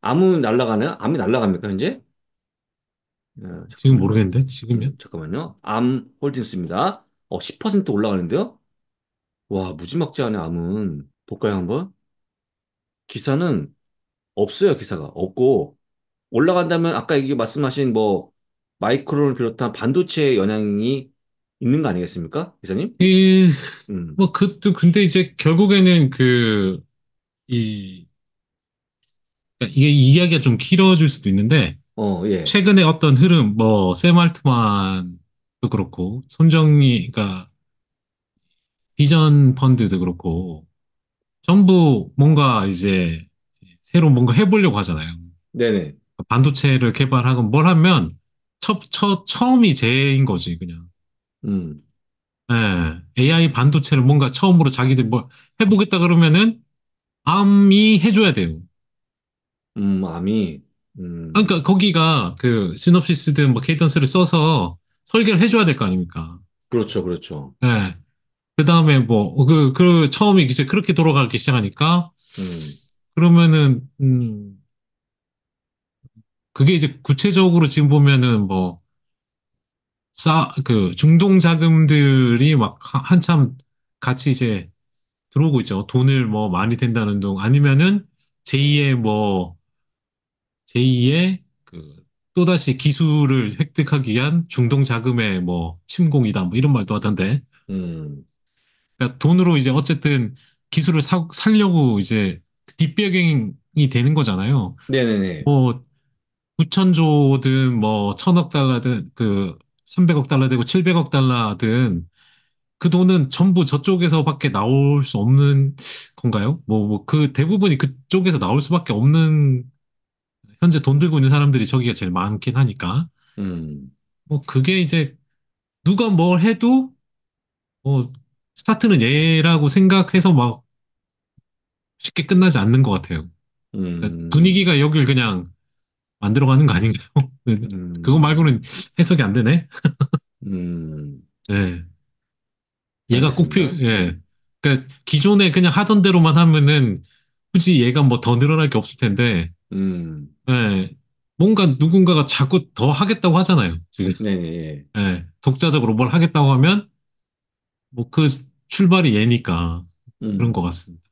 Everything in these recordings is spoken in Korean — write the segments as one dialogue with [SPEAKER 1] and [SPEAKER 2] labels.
[SPEAKER 1] 암은 날아가나요? 암이 날아갑니까, 현재? 어, 지금
[SPEAKER 2] 잠깐만요. 모르겠는데? 지금요?
[SPEAKER 1] 잠깐만요. 암 홀딩스입니다. 어, 10% 올라가는데요? 와, 무지막지하네, 암은. 볼까요, 한번? 기사는 없어요, 기사가. 없고, 올라간다면 아까 이게 말씀하신 뭐, 마이크론을 비롯한 반도체의 영향이 있는 거 아니겠습니까? 기사님?
[SPEAKER 2] 이, 음, 뭐, 그것 근데 이제 결국에는 그, 이, 그러니까 이게 이야기가 좀 길어질 수도 있는데 어, 예. 최근에 어떤 흐름, 뭐, 샘 알트만도 그렇고, 손정이, 그러니까, 비전 펀드도 그렇고, 전부 뭔가 이제, 새로 뭔가 해보려고 하잖아요. 네네. 그러니까 반도체를 개발하고 뭘 하면, 첫, 첫, 처음이 제인 거지, 그냥. 음. 예. AI 반도체를 뭔가 처음으로 자기들 뭐 해보겠다 그러면은, 암이 해줘야 돼요. 음, 암이, 음, 아, 그러니까 거기가 그 시놉시스든 뭐 케이던스를 써서 설계를 해줘야 될 거 아닙니까?
[SPEAKER 1] 그렇죠, 그렇죠.
[SPEAKER 2] 예. 네. 그 다음에 뭐, 어, 그, 그, 처음에 이제 그렇게 돌아가기 시작하니까, 음, 그러면은, 음, 그게 이제 구체적으로 지금 보면은 뭐, 싸, 그, 중동 자금들이 막 하- 한참 같이 이제 들어오고 있죠. 돈을 뭐 많이 된다는 둥, 아니면은 제2의 뭐, 제2의 그 또다시 기술을 획득하기 위한 중동 자금의 뭐 침공이다 뭐 이런 말도 하던데. 음. 그러니까 돈으로 이제 어쨌든 기술을 사, 살려고 이제 뒷배경이 되는 거잖아요. 네네네. 뭐 9천조든 뭐 천억 달러든 그 300억 달러 되고 700억 달러든 그 돈은 전부 저쪽에서밖에 나올 수 없는 건가요? 뭐, 뭐, 그 대부분이 그쪽에서 나올 수밖에 없는 현재 돈 들고 있는 사람들이 저기가 제일 많긴 하니까. 음. 뭐 그게 이제 누가 뭘 해도 뭐 스타트는 얘라고 생각해서 막 쉽게 끝나지 않는 것 같아요. 그러니까 음. 그러니까 분위기가 여길 그냥 만들어가는 거 아닌가요? 음. 그거 말고는 해석이 안 되네.
[SPEAKER 1] 음.
[SPEAKER 2] 네. 얘가 알겠습니다. 꼭 필요, 예. 그니까 기존에 그냥 하던 대로만 하면은 굳이 얘가 뭐 더 늘어날 게 없을 텐데
[SPEAKER 1] 음.
[SPEAKER 2] 예. 뭔가 누군가가 자꾸 더 하겠다고 하잖아요.
[SPEAKER 1] 지금. 네네. 네, 네.
[SPEAKER 2] 예. 독자적으로 뭘 하겠다고 하면 뭐 그 출발이 얘니까 음. 그런 음. 것 같습니다.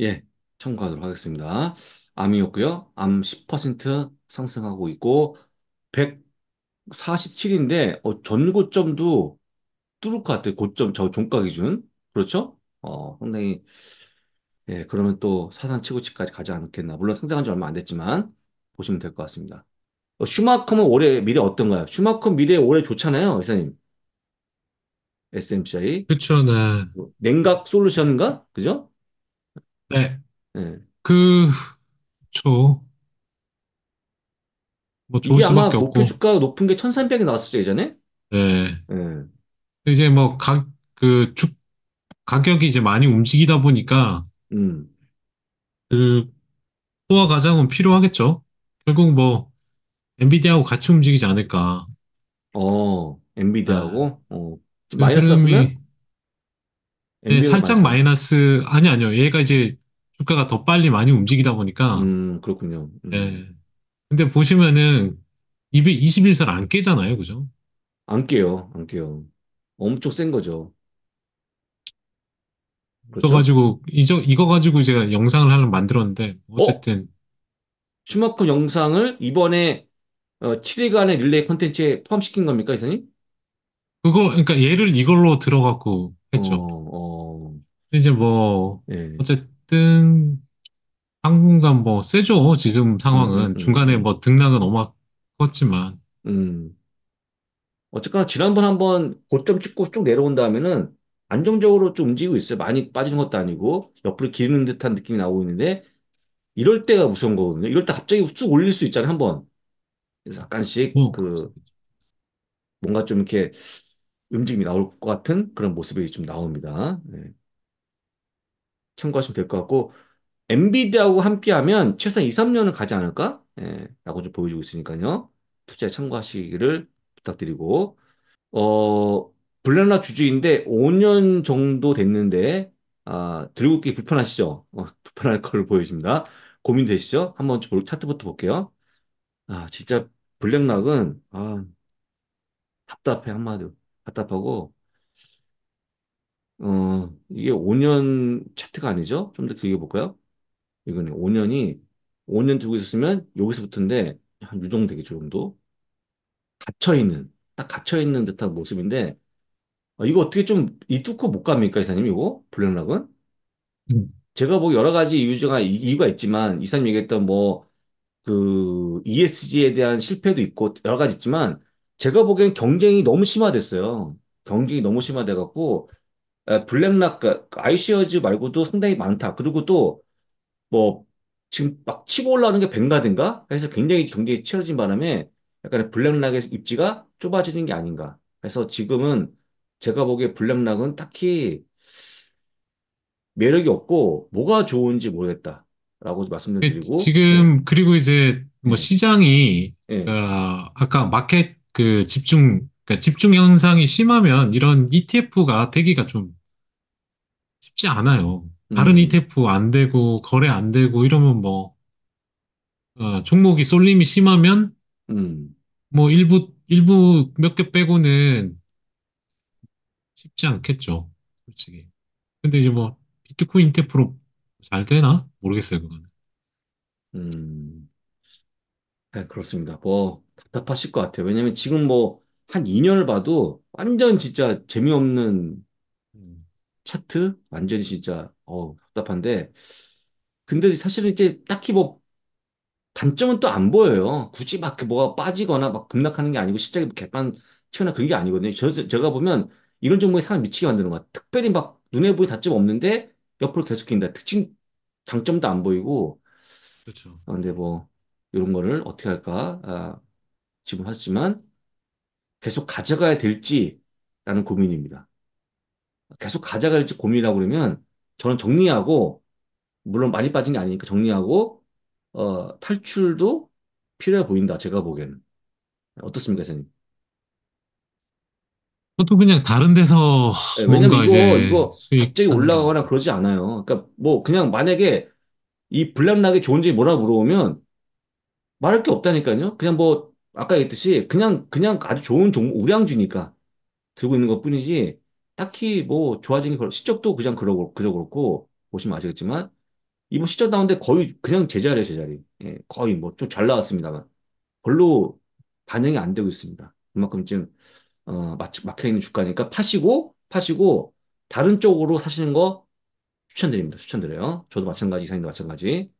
[SPEAKER 1] 예. 참고하도록 하겠습니다. 암이었고요. 암 10% 상승하고 있고 147인데 어, 전고점도 뚫을 것 같아요. 고점 저 종가 기준. 그렇죠? 어, 상당히 예, 그러면 또 사상 최고치까지 가지 않겠나. 물론 상장한 지 얼마 안 됐지만 보시면 될 것 같습니다. 어, 슈마컴은 올해 미래 어떤가요? 슈마컴 미래 올해 좋잖아요, 회사님 SMCI. 그렇죠 네. 뭐, 냉각 솔루션인가? 그죠? 네. 예.
[SPEAKER 2] 그, 저, 뭐 좋을 이게 수밖에 목표 없고.
[SPEAKER 1] 주가 높은 게 1300이 나왔었죠, 예전에?
[SPEAKER 2] 네. 예. 이제 뭐, 각 그, 주, 가격이 이제 많이 움직이다 보니까 음, 그 코어 가장은 필요하겠죠. 결국 뭐 엔비디아하고 같이 움직이지 않을까.
[SPEAKER 1] 어, 아, 엔비디아하고, 네. 어, 좀 네, 마이너스 났으면? 흐름이 네, 엔비디아도 살짝
[SPEAKER 2] 마이너스? 마이너스 아니 아니요. 얘가 이제 주가가 더 빨리 많이 움직이다 보니까 음, 그렇군요. 음, 예. 근데 보시면은 221선 안 깨잖아요. 그죠?
[SPEAKER 1] 안 깨요, 안 깨요. 엄청 센 거죠. 그렇죠? 가지고
[SPEAKER 2] 이저 이거 가지고 제가 영상을 하나 만들었는데 어? 어쨌든
[SPEAKER 1] 슈마커 영상을 이번에 어, 7일간의 릴레이 컨텐츠에 포함시킨 겁니까, 이사님?
[SPEAKER 2] 그거 그러니까 얘를 이걸로 들어갖고 했죠. 어, 어, 이제 뭐 예. 어쨌든 당분간 뭐 세죠 지금 상황은 음, 음. 중간에 음. 뭐 등락은 너마 컸지만
[SPEAKER 1] 음. 어쨌거나 지난번 한번 고점 찍고 쭉 내려온 다음에는 안정적으로 좀 움직이고 있어요. 많이 빠지는 것도 아니고 옆으로 기르는 듯한 느낌이 나오고 있는데 이럴 때가 무서운 거거든요. 이럴 때 갑자기 쭉 올릴 수 있잖아요. 한 번. 그래서 약간씩 어, 그 뭔가 좀 이렇게 움직임이 나올 것 같은 그런 모습이 좀 나옵니다. 네. 참고하시면 될 것 같고 엔비디아하고 함께하면 최소한 2, 3년은 가지 않을까? 예, 라고 좀 보여주고 있으니까요. 투자에 참고하시기를 부탁드리고, 어, 블라나 주주인데 5년 정도 됐는데 아, 들고 있기 불편하시죠? 어, 불편할 걸 보여집니다. 고민되시죠? 한번 차트부터 볼게요. 아, 진짜 블랙락은 아, 답답해 한마디로 답답하고 어, 이게 5년 차트가 아니죠? 좀 더 길게 볼까요? 이거는 5년이 5년 들고 있었으면 여기서부터인데 한유동되겠조 정도. 갇혀 있는 딱 갇혀 있는 듯한 모습인데 어, 이거 어떻게 좀이 뚫고 못 갑니까, 이사님? 이거 블랙락은? 음. 제가 보기 뭐 여러 가지 이유가 이유가 있지만 이사님 얘기했던 뭐 그 ESG에 대한 실패도 있고 여러 가지 있지만 제가 보기엔 경쟁이 너무 심화됐어요. 경쟁이 너무 심화돼 갖고 블랙락 그, 그 아이시어즈 말고도 상당히 많다. 그리고 또 뭐 지금 막 치고 올라오는 게 뱅가든가 그래서 굉장히 경쟁이 치열해진 바람에 약간의 블랙락의 입지가 좁아지는 게 아닌가. 그래서 지금은 제가 보기에 블랙락은 딱히 매력이 없고 뭐가 좋은지 모르겠다라고 말씀드리고 그 지금
[SPEAKER 2] 네. 그리고 이제 뭐 네. 시장이 네. 어, 아까 마켓 그 집중 그러니까 집중 현상이 심하면 이런 ETF가 되기가 좀 쉽지 않아요. 다른 음. ETF 안 되고 거래 안 되고 이러면 뭐 어, 종목이 쏠림이 심하면 음. 뭐 일부 일부 몇 개 빼고는 쉽지 않겠죠. 솔직히. 근데 이제 뭐 비트코인 테프로
[SPEAKER 1] 잘 되나? 모르겠어요, 그거는. 음, 네, 그렇습니다. 뭐, 답답하실 것 같아요. 왜냐면 지금 뭐, 한 2년을 봐도 완전 진짜 재미없는 차트? 완전 진짜, 어 답답한데. 근데 사실은 이제 딱히 뭐, 단점은 또 안 보여요. 굳이 막이 뭐가 빠지거나 막 급락하는 게 아니고 실장이 개판 뭐 치거나 그게 아니거든요. 저, 제가 보면 이런 정보에 사람 미치게 만드는 거야. 특별히 막 눈에 보이 다점 없는데 옆으로 계속 낀다. 특징 장점도 안 보이고. 그렇죠. 아, 근데 뭐 이런 거를 어떻게 할까? 아, 지금 하지만 계속 가져가야 될지라는 고민입니다. 계속 가져가야 될지 고민이라고 그러면 저는 정리하고 물론 많이 빠진 게 아니니까 정리하고 어, 탈출도 필요해 보인다. 제가 보기에 어떻습니까, 선생님?
[SPEAKER 2] 저도 그냥 다른 데서 네, 뭔가 왜냐면 이거, 이제 이거 수익 갑자기
[SPEAKER 1] 올라가거나 그러지 않아요. 그러니까 뭐 그냥 만약에 이불랙락이 좋은지 뭐라 물어보면 말할 게 없다니까요. 그냥 뭐 아까 얘기했듯이 그냥 그냥 아주 좋은 종목 우량주니까 들고 있는 것뿐이지 딱히 뭐 좋아진 게별적도 그냥 그러고 그저 그렇고 보시면 아시겠지만 이번 뭐 시적나온데 거의 그냥 제자리에 제자리. 예, 거의 뭐 좀 잘 나왔습니다만 별로 반영이 안 되고 있습니다. 그만큼 지금 어, 막혀 있는 주가니까 파시고 파시고 다른 쪽으로 사시는 거 추천드립니다. 추천드려요. 저도 마찬가지, 이사님도 마찬가지.